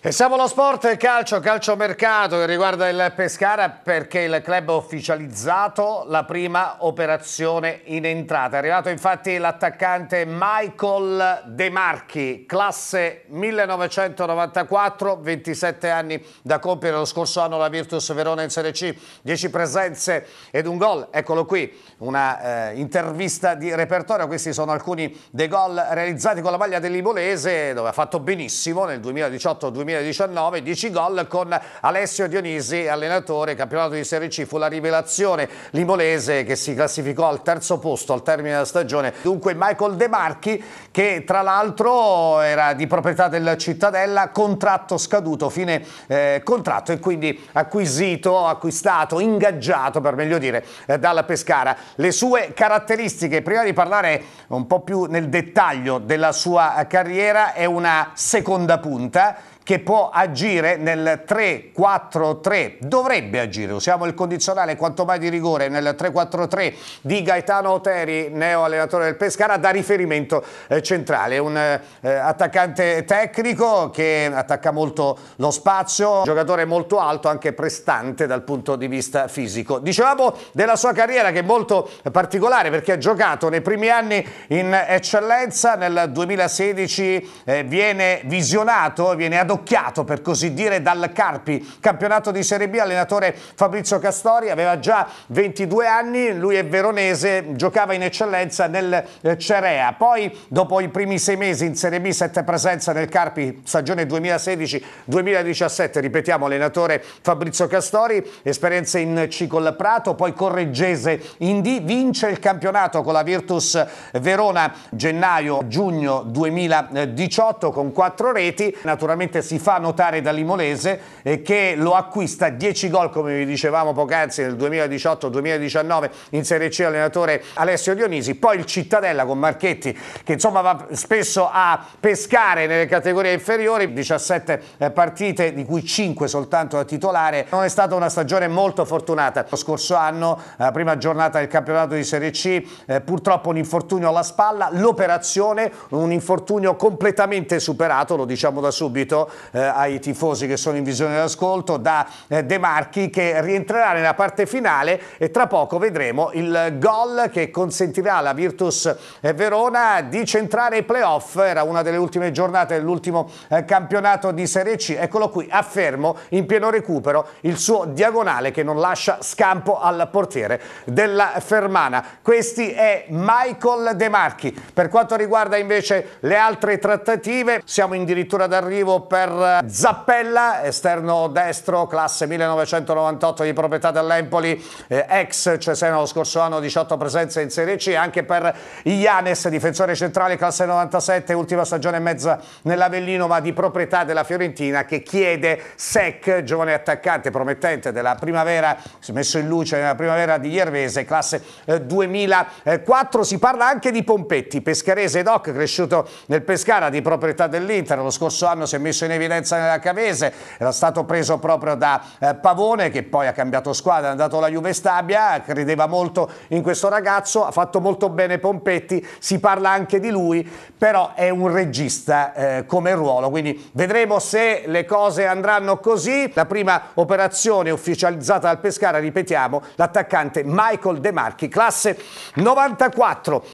E siamo allo sport e calcio, calciomercato che riguarda il Pescara perché il club ha ufficializzato la prima operazione in entrata. È arrivato infatti l'attaccante Michael De Marchi, classe 1994, 27 anni da compiere lo scorso anno la Virtus Verona in Serie C, 10 presenze ed un gol. Eccolo qui, una eh, intervista di repertorio, questi sono alcuni dei gol realizzati con la maglia dell'Ibolese dove ha fatto benissimo nel 2018-2019 2019, 10 gol con Alessio Dionisi, allenatore campionato di Serie C, fu la rivelazione limolese che si classificò al terzo posto al termine della stagione. Dunque Michael De Marchi che tra l'altro era di proprietà del Cittadella, contratto scaduto, fine eh, contratto e quindi acquisito, acquistato, ingaggiato per meglio dire eh, dalla Pescara. Le sue caratteristiche, prima di parlare un po' più nel dettaglio della sua carriera, è una seconda punta che può agire nel 3-4-3, dovrebbe agire, usiamo il condizionale quanto mai di rigore nel 3-4-3 di Gaetano Oteri, neo allenatore del Pescara, da riferimento eh, centrale, un eh, attaccante tecnico che attacca molto lo spazio, un giocatore molto alto, anche prestante dal punto di vista fisico. Dicevamo della sua carriera che è molto particolare perché ha giocato nei primi anni in eccellenza, nel 2016 eh, viene visionato, viene adottato sgranocchiato per così dire dal Carpi, campionato di Serie B, allenatore Fabrizio Castori, aveva già 22 anni, lui è veronese, giocava in eccellenza nel eh, Cerea, poi dopo i primi sei mesi in Serie B, sette presenze nel Carpi, stagione 2016-2017, ripetiamo allenatore Fabrizio Castori, esperienze in C col Prato, poi Correggese in D, vince il campionato con la Virtus Verona gennaio-giugno 2018 con quattro reti, naturalmente si fa notare da Limolese eh, che lo acquista 10 gol come vi dicevamo poc'anzi nel 2018-2019 in Serie C allenatore Alessio Dionisi poi il Cittadella con Marchetti che insomma va spesso a pescare nelle categorie inferiori 17 eh, partite di cui 5 soltanto da titolare non è stata una stagione molto fortunata lo scorso anno la prima giornata del campionato di Serie C eh, purtroppo un infortunio alla spalla l'operazione un infortunio completamente superato lo diciamo da subito eh, ai tifosi che sono in visione d'ascolto, da eh, De Marchi che rientrerà nella parte finale e tra poco vedremo il gol che consentirà alla Virtus eh, Verona di centrare i playoff, era una delle ultime giornate dell'ultimo eh, campionato di Serie C, eccolo qui, affermo in pieno recupero il suo diagonale che non lascia scampo al portiere della Fermana. Questi è Michael De Marchi. Per quanto riguarda invece le altre trattative, siamo addirittura d'arrivo per per eh, Zappella, esterno destro, classe 1998 di proprietà dell'Empoli, eh, ex Cesena lo scorso anno, 18 presenze in Serie C, anche per Ianes, difensore centrale, classe 97, ultima stagione e mezza nell'Avellino, ma di proprietà della Fiorentina, che chiede Sec, giovane attaccante promettente della primavera, si è messo in luce nella primavera di Iervese, classe 2004. Eh, si parla anche di Pompetti, pescarese doc, cresciuto nel Pescara, di proprietà dell'Inter, lo scorso anno si è messo in in evidenza nella Cavese, era stato preso proprio da eh, Pavone che poi ha cambiato squadra, è andato alla Juve Stabia, credeva molto in questo ragazzo, ha fatto molto bene Pompetti, si parla anche di lui, però è un regista eh, come ruolo, quindi vedremo se le cose andranno così. La prima operazione ufficializzata dal Pescara, ripetiamo, l'attaccante Michael De Marchi, classe 94.